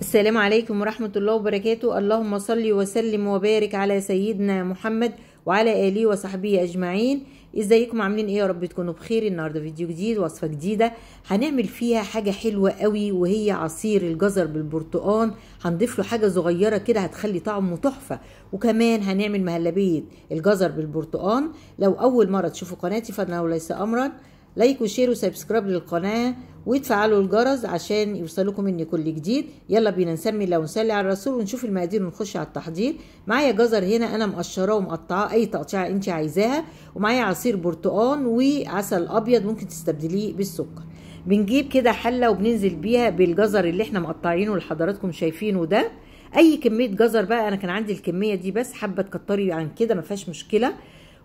السلام عليكم ورحمة الله وبركاته اللهم صل وسلم وبارك على سيدنا محمد وعلى آله وصحبه أجمعين ازيكم عاملين ايه يا رب تكونوا بخير النهارده فيديو جديد وصفه جديده هنعمل فيها حاجه حلوه قوي وهي عصير الجزر بالبرتقان هنضيف له حاجه صغيره كده هتخلي طعمه تحفه وكمان هنعمل مهلبيه الجزر بالبرتقان لو اول مره تشوفوا قناتي فانا ليس امرا لايك وشير وسبسكرايب للقناه وتفعلوا الجرس عشان يوصلكم مني كل جديد يلا بينا نسمي الله ونصلي على الرسول ونشوف المقادير ونخش على التحضير معايا جزر هنا انا مقشراه ومقطعاه اي تقطيعه انت عايزاها ومعايا عصير برتقان وعسل ابيض ممكن تستبدليه بالسكر بنجيب كده حله وبننزل بيها بالجزر اللي احنا مقطعينه اللي حضراتكم شايفينه ده اي كميه جزر بقى انا كان عندي الكميه دي بس حابه تكتري عن كده ما فيهاش مشكله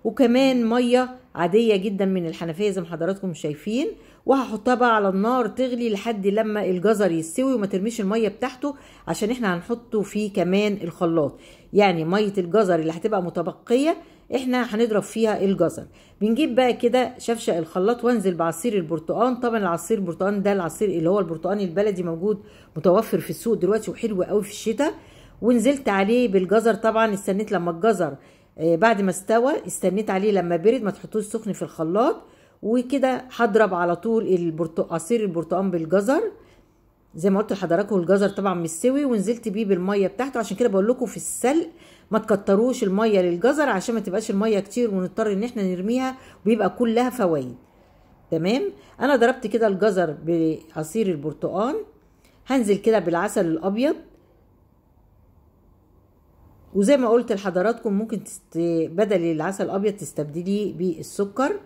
وكمان ميه عاديه جدا من الحنفيه زي ما حضراتكم شايفين وهحطها بقى على النار تغلي لحد لما الجزر يستوي وما ترميش الميه بتاعته عشان احنا هنحطه فيه كمان الخلاط يعني ميه الجزر اللي هتبقى متبقيه احنا هنضرب فيها الجزر بنجيب بقى كده شفشق الخلاط وانزل بعصير البرتقان طبعا العصير البرتقان ده العصير اللي هو البرتقان البلدي موجود متوفر في السوق دلوقتي وحلو قوي في الشتاء ونزلت عليه بالجزر طبعا استنيت لما الجزر آه، بعد ما استوى استنيت عليه لما برد ما تحطوش سخن في الخلاط وكده هضرب على طول عصير البرتقال بالجزر زي ما قلت لحضراتكم الجزر طبعا مش سوي ونزلت بيه بالميه بتاعته عشان كده بقول لكم في السلق ما تكتروش الميه للجزر عشان ما تبقاش الميه كتير ونضطر ان احنا نرميها وبيبقى كلها فوائد تمام انا ضربت كده الجزر بعصير البرتقال هنزل كده بالعسل الابيض وزي ما قلت لحضراتكم ممكن تست... بدل العسل الابيض تستبدليه بالسكر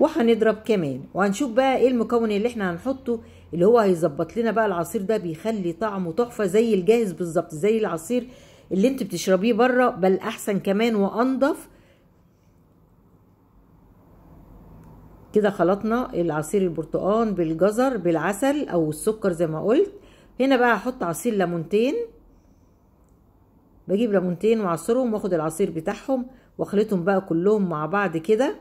وهنضرب كمان وهنشوف بقى ايه المكون اللي احنا هنحطه اللي هو هيظبط لنا بقى العصير ده بيخلي طعمه تحفه زي الجاهز بالظبط زي العصير اللي انت بتشربيه بره بل احسن كمان وانضف كده خلطنا العصير البرتقال بالجزر بالعسل او السكر زي ما قلت هنا بقى هحط عصير ليمونتين بجيب ليمونتين واعصرهم واخد العصير بتاعهم واخلطهم بقى كلهم مع بعض كده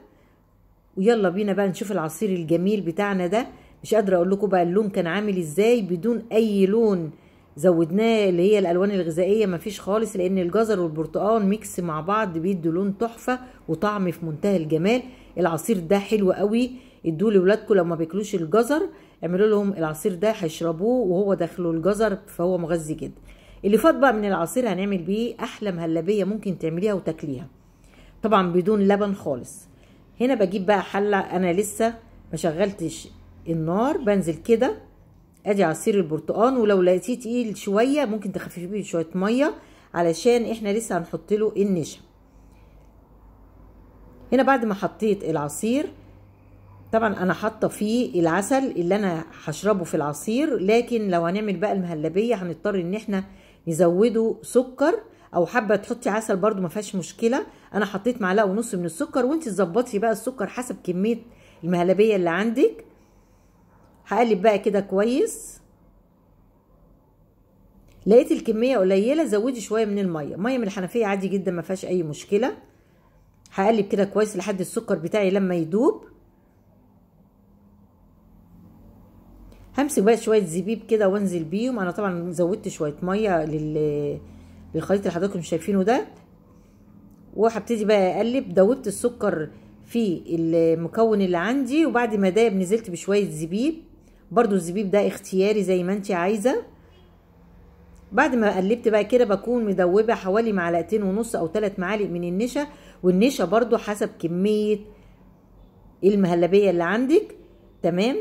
ويلا بينا بقى نشوف العصير الجميل بتاعنا ده مش قادره اقول لكم بقى اللون كان عامل ازاي بدون اي لون زودناه اللي هي الالوان الغذائيه مفيش خالص لان الجزر والبرتقال ميكس مع بعض بيدوا لون تحفه وطعم في منتهى الجمال العصير ده حلو قوي ادوه لاولادكم لو ما بياكلوش الجزر اعملوا لهم العصير ده هيشربوه وهو داخله الجزر فهو مغذي جدا اللي فات بقى من العصير هنعمل بيه احلى مهلبيه ممكن تعمليها وتاكليها طبعا بدون لبن خالص هنا بجيب بقى حله انا لسه ما شغلتش النار بنزل كده ادي عصير البرتقال ولو لقيتيه تقيل شويه ممكن تخففيه بشويه ميه علشان احنا لسه هنحط له النشا هنا بعد ما حطيت العصير طبعا انا حاطه فيه العسل اللي انا هشربه في العصير لكن لو هنعمل بقى المهلبيه هنضطر ان احنا نزوده سكر او حابه تحطي عسل برده ما فيهاش مشكله انا حطيت معلقه ونص من السكر وانت تظبطي بقى السكر حسب كميه المهلبيه اللي عندك هقلب بقى كده كويس لقيت الكميه قليله زودي شويه من الميه ميه من الحنفيه عادي جدا ما فيهاش اي مشكله هقلب كده كويس لحد السكر بتاعي لما يدوب همسك بقى شويه زبيب كده وانزل بيهم انا طبعا زودت شويه ميه لل للخليط اللي حضراتكم شايفينه ده وهبتدي بقى اقلب دوبت السكر في المكون اللي عندي وبعد ما دايب نزلت بشويه زبيب برضو الزبيب ده اختياري زي ما انت عايزه بعد ما قلبت بقى كده بكون مدوبه حوالي معلقتين ونص او ثلاث معالق من النشا والنشا برضو حسب كميه المهلبيه اللي عندك تمام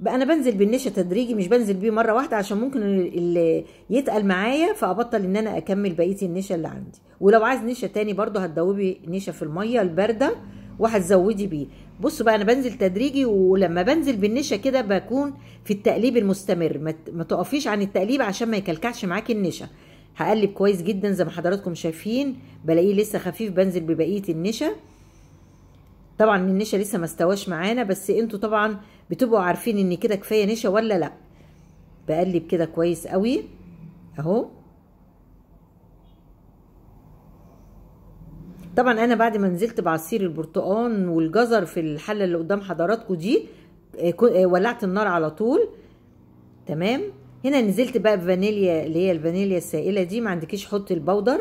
بقى انا بنزل بالنشا تدريجي مش بنزل بيه مره واحده عشان ممكن اللي يتقل معايا فابطل ان انا اكمل بقيه النشا اللي عندي ولو عايز نشا تاني برده هتدوبي نشا في الميه البارده وهتزودي بيه بصوا بقى انا بنزل تدريجي ولما بنزل بالنشا كده بكون في التقليب المستمر ما تقفيش عن التقليب عشان ما يكلكعش معاكي النشا هقلب كويس جدا زي ما حضراتكم شايفين بلاقيه لسه خفيف بنزل ببقيه النشا طبعا النشا لسه ما استواش معانا بس انتوا طبعا بتبقوا عارفين ان كده كفايه نشا ولا لا بقلب كده كويس قوي اهو طبعا انا بعد ما نزلت بعصير البرتقال والجزر في الحله اللي قدام حضراتكم دي آه، آه، ولعت النار على طول تمام هنا نزلت بقى بفانيليا اللي هي الفانيليا السائله دي ما عندكيش حطي البودر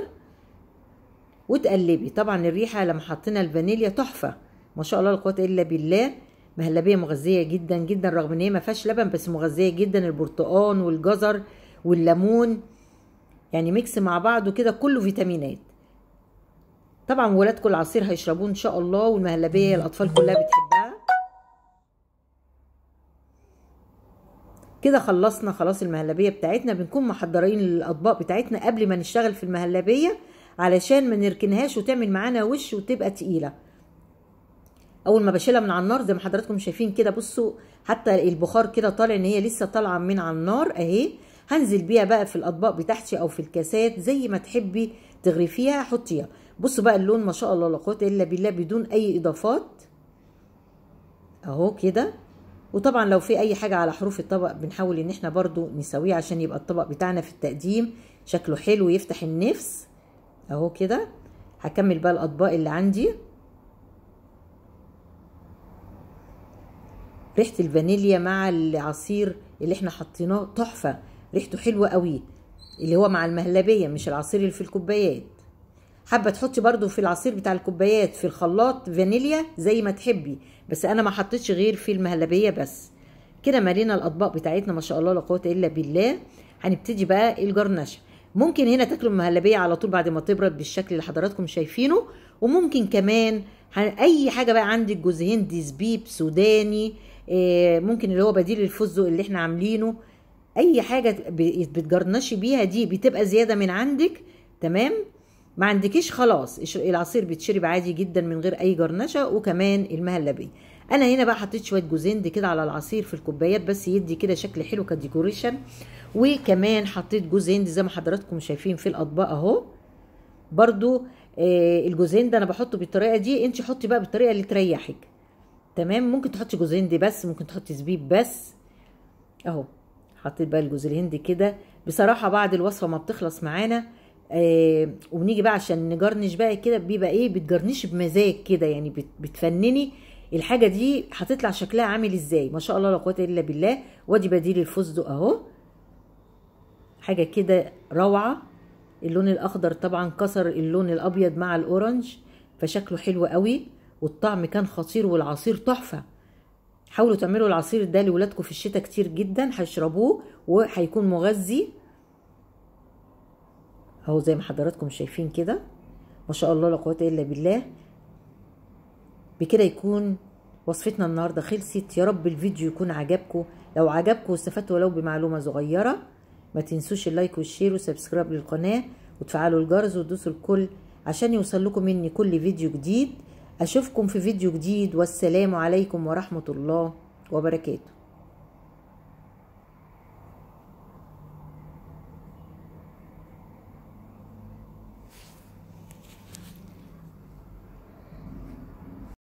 وتقلبي طبعا الريحه لما حطينا الفانيليا تحفه ما شاء الله لا قوه الا بالله مهلبيه مغذيه جدا جدا رغم ان هي ما فيهاش لبن بس مغذيه جدا البرتقال والجزر والليمون يعني ميكس مع بعضه كده كله فيتامينات طبعا ولادكم العصير هيشربوه ان شاء الله والمهلبيه الاطفال كلها بتحبها كده خلصنا خلاص المهلبيه بتاعتنا بنكون محضرين الاطباق بتاعتنا قبل ما نشتغل في المهلبيه علشان ما نركنهاش وتعمل معانا وش وتبقى تقيله اول ما بشيلها من على النار زي ما حضراتكم شايفين كده بصوا حتى البخار كده طالع ان هي لسه طالعه من على النار اهي هنزل بيها بقى في الاطباق بتاعتي او في الكاسات زي ما تحبي تغرفيها حطيها بصوا بقى اللون ما شاء الله لا قوه الا بالله بدون اي اضافات اهو كده وطبعا لو في اي حاجه على حروف الطبق بنحاول ان احنا برده نسويه عشان يبقى الطبق بتاعنا في التقديم شكله حلو يفتح النفس اهو كده هكمل بقى الاطباق اللي عندي ريحه الفانيليا مع العصير اللي احنا حطيناه تحفه ريحته حلوه قوي اللي هو مع المهلبيه مش العصير اللي في الكوبايات حابه تحطي برده في العصير بتاع الكوبايات في الخلاط فانيليا زي ما تحبي بس انا ما حطيتش غير في المهلبيه بس كده مالينا الاطباق بتاعتنا ما شاء الله لا قوه الا بالله هنبتدي بقى الجرنشه ممكن هنا تاكلوا المهلبيه على طول بعد ما تبرد بالشكل اللي حضراتكم شايفينه وممكن كمان اي حاجه بقى عندك جوز هندي زبيب سوداني آه، ممكن اللي هو بديل الفستق اللي احنا عاملينه اي حاجه بتجرنشي بيها دي بتبقى زياده من عندك تمام ما عندكيش خلاص العصير بيتشرب عادي جدا من غير اي جرنشه وكمان المهلبيه انا هنا بقى حطيت شويه جوزند كده على العصير في الكوبايات بس يدي كده شكل حلو كديكوريشن وكمان حطيت جوزند زي ما حضراتكم شايفين في الاطباق اهو برضو آه، الجوزين ده انا بحطه بالطريقه دي انت حطي بقى بالطريقه اللي تريحك تمام ممكن تحطي جوز هندي بس ممكن تحطي زبيب بس اهو حطيت بقى الجوز الهندي كده بصراحه بعد الوصفه ما بتخلص معانا آه وبنيجي بقى عشان نجرنش بقى كده بيبقى ايه بتجرنش بمزاج كده يعني بتفنني الحاجه دي هتطلع شكلها عامل ازاي ما شاء الله لا قوه الا بالله وادي بديل الفستق اهو حاجه كده روعه اللون الاخضر طبعا كسر اللون الابيض مع الاورنج فشكله حلو قوي والطعم كان خطير والعصير تحفه حاولوا تعملوا العصير ده لولادكم في الشتاء كتير جدا هيشربوه وهيكون مغذي اهو زي ما حضراتكم شايفين كده ما شاء الله لا قوه الا بالله بكده يكون وصفتنا النهارده خلصت يا رب الفيديو يكون عجبكم لو عجبكم واستفدتوا ولو بمعلومه صغيره ما تنسوش اللايك والشير وسبسكرايب للقناه وتفعلوا الجرس وتدوسوا الكل عشان يوصل لكم مني كل فيديو جديد أشوفكم في فيديو جديد والسلام عليكم ورحمة الله وبركاته